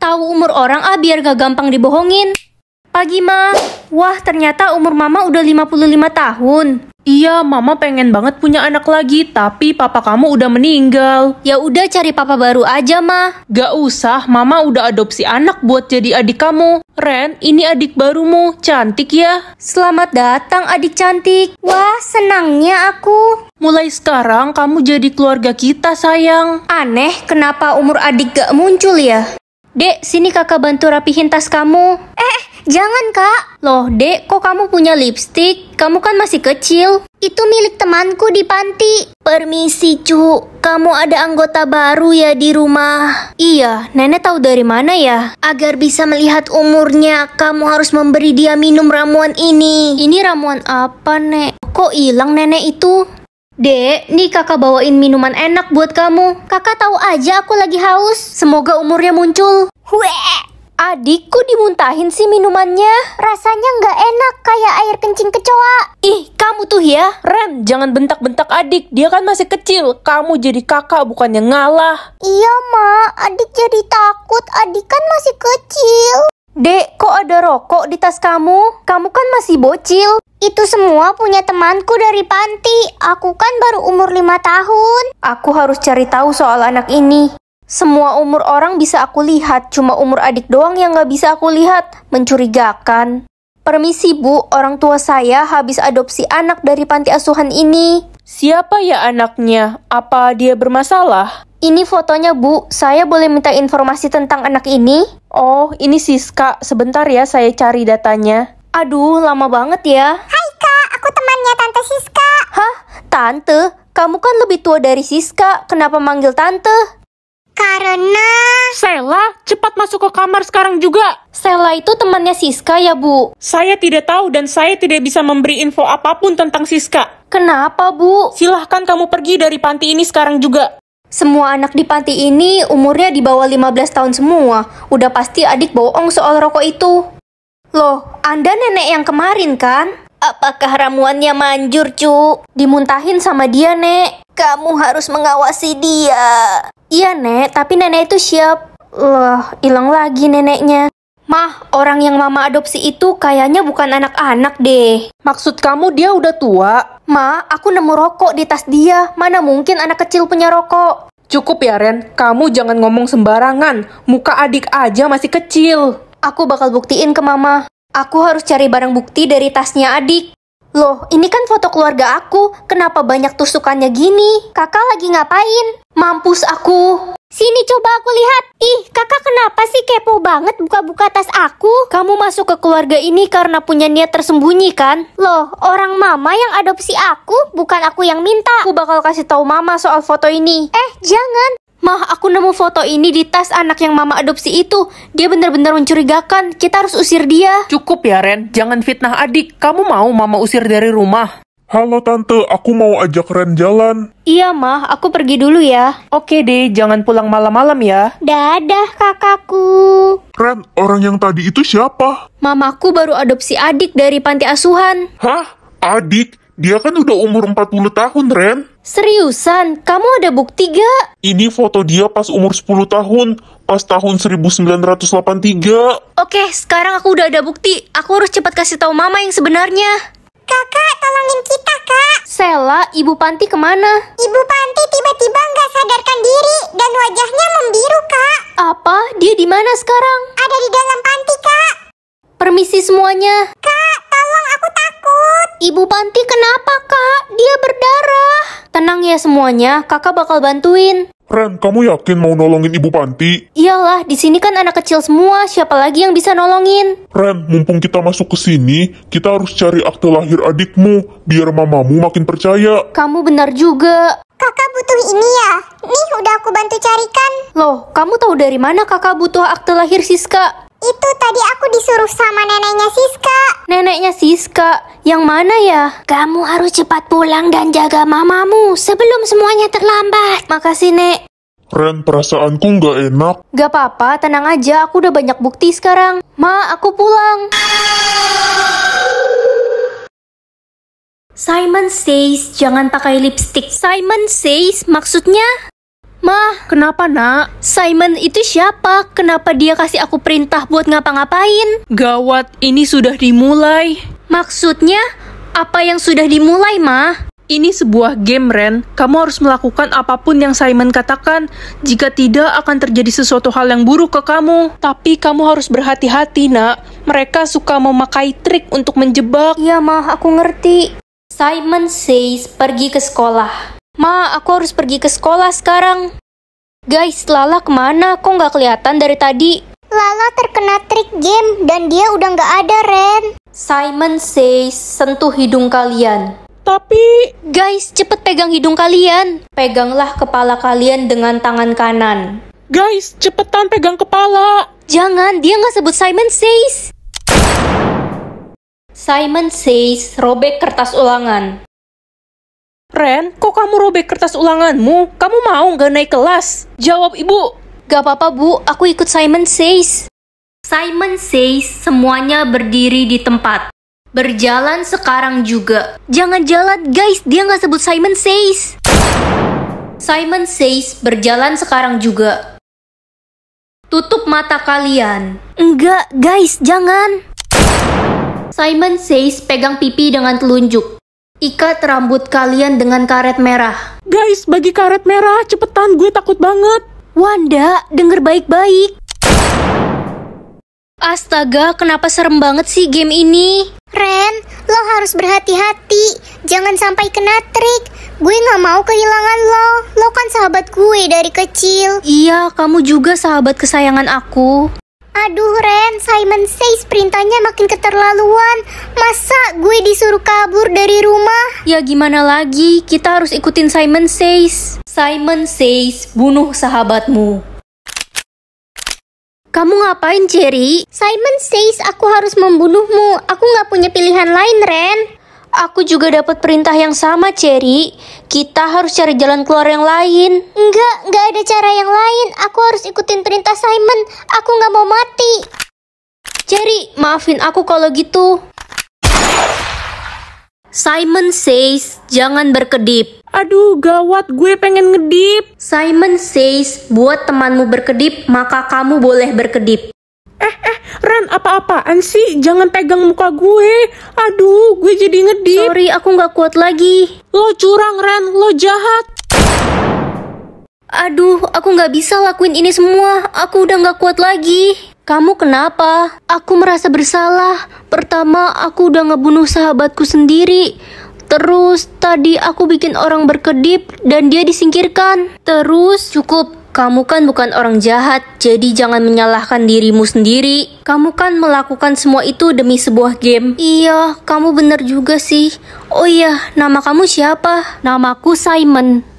Tahu umur orang ah biar gak gampang dibohongin. Pagi, Ma. Wah, ternyata umur Mama udah 55 tahun. Iya, mama pengen banget punya anak lagi, tapi papa kamu udah meninggal. Ya udah cari papa baru aja, ma. Gak usah, mama udah adopsi anak buat jadi adik kamu. Ren, ini adik barumu, cantik ya. Selamat datang adik cantik. Wah, senangnya aku. Mulai sekarang kamu jadi keluarga kita, sayang. Aneh, kenapa umur adik gak muncul ya? Dek, sini kakak bantu rapihin tas kamu. Eh, Jangan kak. Loh dek, kok kamu punya lipstick? Kamu kan masih kecil. Itu milik temanku di panti. Permisi cu, kamu ada anggota baru ya di rumah? Iya, nenek tahu dari mana ya? Agar bisa melihat umurnya, kamu harus memberi dia minum ramuan ini. Ini ramuan apa, Nek? Kok hilang nenek itu? Dek, nih kakak bawain minuman enak buat kamu. Kakak tahu aja aku lagi haus. Semoga umurnya muncul. Weh. Adikku dimuntahin sih minumannya. Rasanya nggak enak kayak air kencing kecoa. Ih, kamu tuh ya. Ren, jangan bentak-bentak adik. Dia kan masih kecil. Kamu jadi kakak bukannya ngalah. Iya, Ma. Adik jadi takut. Adik kan masih kecil. Dek, kok ada rokok di tas kamu? Kamu kan masih bocil. Itu semua punya temanku dari panti. Aku kan baru umur lima tahun. Aku harus cari tahu soal anak ini. Semua umur orang bisa aku lihat, cuma umur adik doang yang gak bisa aku lihat. Mencurigakan. Permisi bu, orang tua saya habis adopsi anak dari panti asuhan ini. Siapa ya anaknya? Apa dia bermasalah? Ini fotonya bu, saya boleh minta informasi tentang anak ini? Oh, ini Siska. Sebentar ya, saya cari datanya. Aduh, lama banget ya. Hai kak, aku temannya Tante Siska. Hah? Tante? Kamu kan lebih tua dari Siska, kenapa manggil Tante? Karena... Sela, cepat masuk ke kamar sekarang juga. Sela itu temannya Siska ya, Bu? Saya tidak tahu dan saya tidak bisa memberi info apapun tentang Siska. Kenapa, Bu? Silahkan kamu pergi dari panti ini sekarang juga. Semua anak di panti ini umurnya di bawah 15 tahun semua. Udah pasti adik bohong soal rokok itu. Loh, Anda nenek yang kemarin kan? Apakah ramuannya manjur, cu? Dimuntahin sama dia, Nek. Kamu harus mengawasi dia. Iya, Nek, tapi nenek itu siap. Loh, hilang lagi neneknya. Mah, orang yang mama adopsi itu kayaknya bukan anak-anak deh. Maksud kamu dia udah tua? Ma, aku nemu rokok di tas dia. Mana mungkin anak kecil punya rokok? Cukup ya, Ren. Kamu jangan ngomong sembarangan. Muka adik aja masih kecil. Aku bakal buktiin ke mama. Aku harus cari barang bukti dari tasnya adik. Loh, ini kan foto keluarga aku. Kenapa banyak tusukannya gini? Kakak lagi ngapain? Mampus aku. Sini coba aku lihat. Ih, kakak kenapa sih kepo banget buka-buka tas aku? Kamu masuk ke keluarga ini karena punya niat tersembunyi kan? Loh, orang mama yang adopsi aku, bukan aku yang minta. Aku bakal kasih tahu mama soal foto ini. Eh, jangan. Mah, aku nemu foto ini di tas anak yang mama adopsi itu. Dia benar-benar mencurigakan. Kita harus usir dia. Cukup ya, Ren. Jangan fitnah adik. Kamu mau mama usir dari rumah? Halo tante, aku mau ajak Ren jalan. Iya mah, aku pergi dulu ya. Oke deh, jangan pulang malam-malam ya. Dadah kakakku. Ren, orang yang tadi itu siapa? Mamaku baru adopsi adik dari panti asuhan. Hah? Adik? Dia kan udah umur 40 tahun, Ren. Seriusan? Kamu ada bukti gak? Ini foto dia pas umur 10 tahun, pas tahun 1983. Oke, sekarang aku udah ada bukti. Aku harus cepat kasih tahu mama yang sebenarnya. Kakak, tolongin kita, Kak. Sela, Ibu Panti kemana? Ibu Panti tiba-tiba nggak sadarkan diri dan wajahnya membiru, Kak. Apa? Dia di mana sekarang? Ada di dalam panti, Kak. Permisi semuanya. Kak, tolong aku takut takut. Ibu Panti kenapa kak? Dia berdarah. Tenang ya semuanya, kakak bakal bantuin. Ren, kamu yakin mau nolongin Ibu Panti? Iyalah, di sini kan anak kecil semua, siapa lagi yang bisa nolongin? Ren, mumpung kita masuk ke sini, kita harus cari akte lahir adikmu, biar mamamu makin percaya. Kamu benar juga. Kakak butuh ini ya? Nih, udah aku bantu carikan. Loh, kamu tahu dari mana kakak butuh akte lahir Siska? Itu tadi aku disuruh sama neneknya Siska. Neneknya Siska? Yang mana ya? Kamu harus cepat pulang dan jaga mamamu sebelum semuanya terlambat. Makasih, Nek. Ren, perasaanku nggak enak. Gak apa-apa, tenang aja. Aku udah banyak bukti sekarang. Ma, aku pulang. Simon says jangan pakai lipstick. Simon says maksudnya Mah, kenapa nak? Simon itu siapa? Kenapa dia kasih aku perintah buat ngapa-ngapain? Gawat, ini sudah dimulai. Maksudnya, apa yang sudah dimulai, Mah? Ini sebuah game, Ren. Kamu harus melakukan apapun yang Simon katakan. Jika tidak, akan terjadi sesuatu hal yang buruk ke kamu. Tapi kamu harus berhati-hati, nak. Mereka suka memakai trik untuk menjebak. Iya, Mah. Aku ngerti. Simon says pergi ke sekolah. Ma, aku harus pergi ke sekolah sekarang. Guys, Lala kemana? Kok nggak kelihatan dari tadi? Lala terkena trik game dan dia udah nggak ada, Ren. Simon says, sentuh hidung kalian. Tapi... Guys, cepet pegang hidung kalian. Peganglah kepala kalian dengan tangan kanan. Guys, cepetan pegang kepala. Jangan, dia nggak sebut Simon Says. Simon Says robek kertas ulangan. Ren, kok kamu robek kertas ulanganmu? Kamu mau nggak naik kelas? Jawab ibu. Gak apa-apa bu, aku ikut Simon Says. Simon Says semuanya berdiri di tempat. Berjalan sekarang juga. Jangan jalan guys, dia nggak sebut Simon Says. Simon Says berjalan sekarang juga. Tutup mata kalian. Enggak, guys, jangan. Simon Says pegang pipi dengan telunjuk. Ikat rambut kalian dengan karet merah. Guys, bagi karet merah, cepetan gue takut banget. Wanda, denger baik-baik. Astaga, kenapa serem banget sih game ini? Ren, lo harus berhati-hati. Jangan sampai kena trik. Gue gak mau kehilangan lo. Lo kan sahabat gue dari kecil. Iya, kamu juga sahabat kesayangan aku. Aduh Ren, Simon Says perintahnya makin keterlaluan. Masa gue disuruh kabur dari rumah? Ya gimana lagi, kita harus ikutin Simon Says. Simon Says, bunuh sahabatmu. Kamu ngapain, Cherry? Simon says aku harus membunuhmu. Aku nggak punya pilihan lain, Ren. Aku juga dapat perintah yang sama, Cherry. Kita harus cari jalan keluar yang lain. Enggak, enggak ada cara yang lain. Aku harus ikutin perintah Simon. Aku nggak mau mati. Cherry, maafin aku kalau gitu. Simon says, jangan berkedip. Aduh, gawat gue pengen ngedip. Simon says, buat temanmu berkedip, maka kamu boleh berkedip. Ran apa-apaan sih jangan pegang muka gue aduh gue jadi ngedip sorry aku nggak kuat lagi lo curang Ran lo jahat aduh aku nggak bisa lakuin ini semua aku udah nggak kuat lagi kamu kenapa? Aku merasa bersalah. Pertama, aku udah ngebunuh sahabatku sendiri. Terus tadi aku bikin orang berkedip dan dia disingkirkan. Terus cukup, kamu kan bukan orang jahat, jadi jangan menyalahkan dirimu sendiri. Kamu kan melakukan semua itu demi sebuah game. Iya, kamu benar juga sih. Oh iya, nama kamu siapa? Namaku Simon.